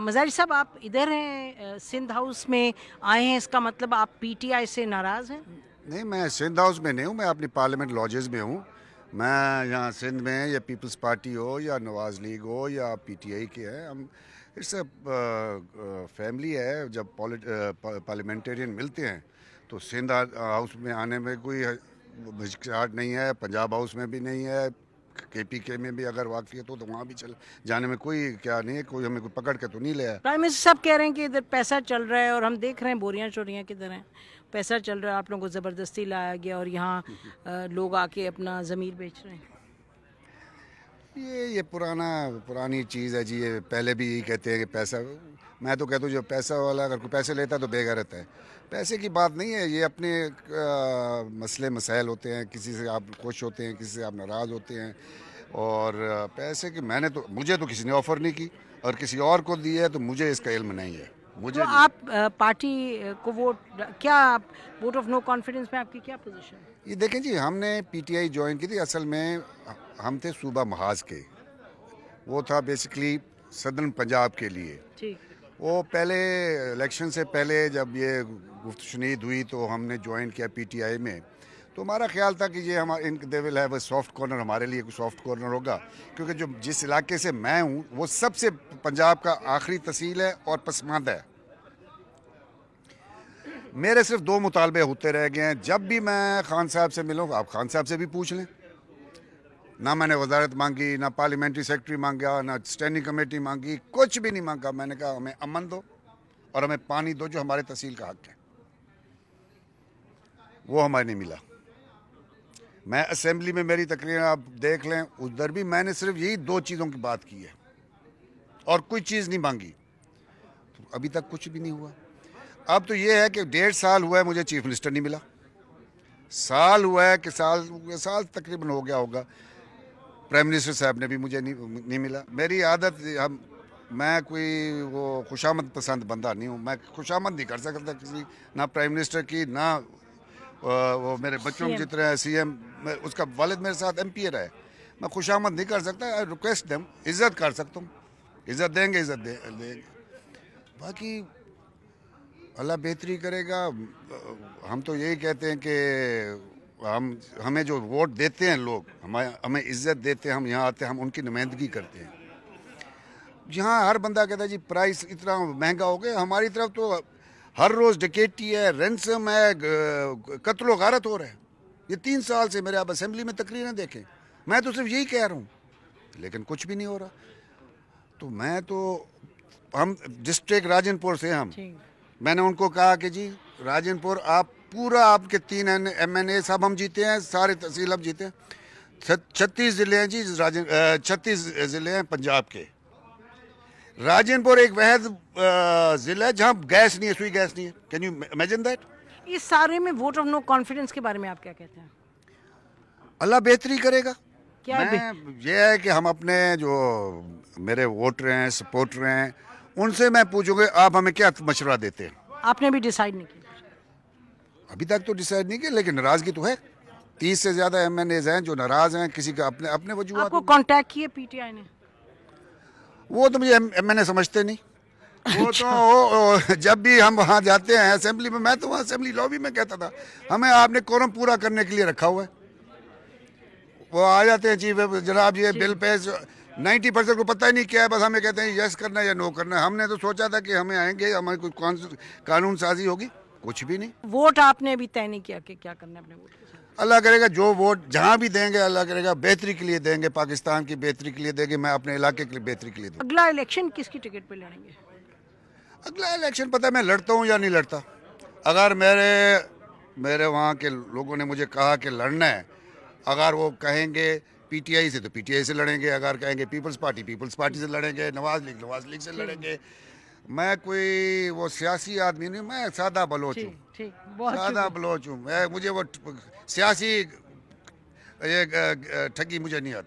मजार साहब आप इधर हैं सिंध हाउस में आए हैं इसका मतलब आप पीटीआई से नाराज़ हैं नहीं मैं सिंध हाउस में नहीं हूँ मैं अपनी पार्लियामेंट लॉजेज में हूँ मैं यहाँ सिंध में या पीपल्स पार्टी हो या नवाज़ लीग हो या पीटीआई के हैं हम इट्स अ फैमिली है जब पार्लियामेंटेरियन मिलते हैं तो सिंध हाउस में आने में कोई हिचकिचाहट नहीं है पंजाब हाउस में भी नहीं है के पी के में भी अगर वाकफियत हो तो वहाँ भी चल जाने में कोई क्या नहीं है कोई हमें कोई पकड़ के तो नहीं ले प्राइम मिनिस्टर साहब कह रहे हैं कि इधर पैसा चल रहा है और हम देख रहे हैं बोरियाँ चोरियाँ किधर हैं पैसा चल रहा है आप लोगों को ज़बरदस्ती लाया गया और यहाँ लोग आके अपना ज़मीर बेच रहे हैं ये ये पुराना पुरानी चीज़ है जी ये पहले भी यही कहते हैं कि पैसा मैं तो कहता हूँ जो पैसा वाला अगर कोई पैसे लेता है तो रहता है पैसे की बात नहीं है ये अपने आ, मसले मसाइल होते हैं किसी से आप खुश होते हैं किसी से आप नाराज़ होते हैं और पैसे की मैंने तो मुझे तो किसी ने ऑफ़र नहीं की और किसी और को दी है तो मुझे इसका इल्म नहीं है मुझे तो आप पार्टी को वोट क्या वोट ऑफ नो कॉन्फिडेंस में आपकी क्या पोजीशन है ये देखें जी हमने पीटीआई ज्वाइन की थी असल में हम थे सूबा महाज के वो था बेसिकली सदर्न पंजाब के लिए ठीक वो पहले इलेक्शन से पहले जब ये गुफ्त शनीद हुई तो हमने ज्वाइन किया पीटीआई में तो हमारा ख्याल था कि ये हमारे इन they will have soft corner हमारे लिए कोई सॉफ्ट कॉर्नर होगा क्योंकि जो जिस इलाके से मैं हूँ वो सबसे पंजाब का आखिरी तहसील है और पसमांद है मेरे सिर्फ दो मुतालबे होते रह गए हैं जब भी मैं खान साहब से मिलूँ आप खान साहब से भी पूछ लें ना मैंने वजारत मांगी ना पार्लियामेंट्री सेक्रेटरी मांगा ना स्टैंडिंग कमेटी मांगी कुछ भी नहीं मांगा मैंने कहा हमें अमन दो और हमें पानी दो जो हमारे तहसील का हक है वो हमारे नहीं मिला मैं असेंबली में मेरी तकरीर आप देख लें उधर भी मैंने सिर्फ यही दो चीज़ों की बात की है और कोई चीज़ नहीं मांगी तो अभी तक कुछ भी नहीं हुआ अब तो ये है कि डेढ़ साल हुआ है मुझे चीफ मिनिस्टर नहीं मिला साल हुआ है कि साल साल तकरीबन हो गया होगा प्राइम मिनिस्टर साहब ने भी मुझे नहीं नहीं मिला मेरी आदत हम मैं कोई वो खुशामद पसंद बंदा नहीं हूँ मैं खुशामद नहीं कर सकता किसी ना प्राइम मिनिस्टर की ना वो मेरे बच्चों के जितने सी एम उसका वालिद मेरे साथ एम पी ए रहे है मैं खुश आमद नहीं कर सकता आई रिक्वेस्ट दम इज़्ज़त कर सकता हूँ इज़्ज़त देंगे इज़्ज़त दे, देंगे बाकी अल्लाह बेहतरी करेगा हम तो यही कहते हैं कि हम हमें जो वोट देते हैं लोग हमें हमें इज्जत देते हैं हम यहाँ आते हैं हम उनकी नुमाइंदगी करते हैं यहाँ हर बंदा कहता है जी प्राइस इतना महंगा हो गया हमारी तरफ तो हर रोज़ डकेटी है रेंसम है कत्लो गारत हो रहा है ये तीन साल से मेरे आप असम्बली में तकरीरें देखें मैं तो सिर्फ यही कह रहा हूँ लेकिन कुछ भी नहीं हो रहा तो मैं तो हम डिस्ट्रिक्ट राजनपुर से हम मैंने उनको कहा कि जी राजनपुर आप पूरा आपके तीन एम एन ए सब हम जीते हैं सारे तहसील हम जीते हैं छत्तीस ज़िले हैं जी राज छत्तीस ज़िले हैं पंजाब के राजनपुर एक वहद ज़िला है जहाँ गैस नहीं है सुई गैस नहीं है कैन यू इमेजिन दैट इस सारे में वोट ऑफ नो कॉन्फिडेंस के बारे में आप क्या कहते हैं अल्लाह बेहतरी करेगा क्या मैं ये है कि हम अपने जो मेरे वोटर हैं सपोर्टर हैं उनसे मैं पूछूंगा आप हमें क्या मशवरा देते हैं आपने भी डिसाइड नहीं किया अभी तक तो डिसाइड नहीं किया लेकिन नाराजगी तो है तीस e से ज़्यादा एम हैं जो नाराज़ हैं किसी का अपने अपने वजूहत आपको कांटेक्ट किए पीटीआई ने वो तो मुझे एम एन समझते नहीं वो तो अच्छा। ओ, जब भी हम वहाँ जाते हैं असेंबली में मैं तो वहाँ असेंबली लॉबी में कहता था हमें आपने कोरम पूरा करने के लिए रखा हुआ है वो आ जाते हैं चीफ जनाब ये बिल पे नाइन्टी परसेंट को पता ही नहीं क्या है बस हमें कहते हैं यस करना है या नो करना है हमने तो सोचा था कि हमें आएंगे हमारी कुछ कानून साजी होगी कुछ भी नहीं वोट आपने अभी तय नहीं किया कि क्या करना अपने वोट अल्लाह करेगा जो वोट जहाँ भी देंगे अल्लाह करेगा बेहतरी के लिए देंगे पाकिस्तान की बेहतरी के लिए देंगे मैं अपने इलाके के लिए बेहतरी के लिए अगला इलेक्शन किसकी टिकट पर लड़ेंगे अगला इलेक्शन पता है मैं लड़ता हूँ या नहीं लड़ता अगर मेरे मेरे वहाँ के लोगों ने मुझे कहा कि लड़ना है अगर वो कहेंगे पीटीआई से तो पीटीआई से लड़ेंगे अगर कहेंगे पीपल्स पार्टी पीपल्स पार्टी से लड़ेंगे नवाज लीग नवाज लीग से लड़ेंगे मैं कोई वो सियासी आदमी नहीं मैं सादा बलोच हूँ सादा बलोच हूँ मुझे वो सियासी ये ठगी मुझे नहीं आती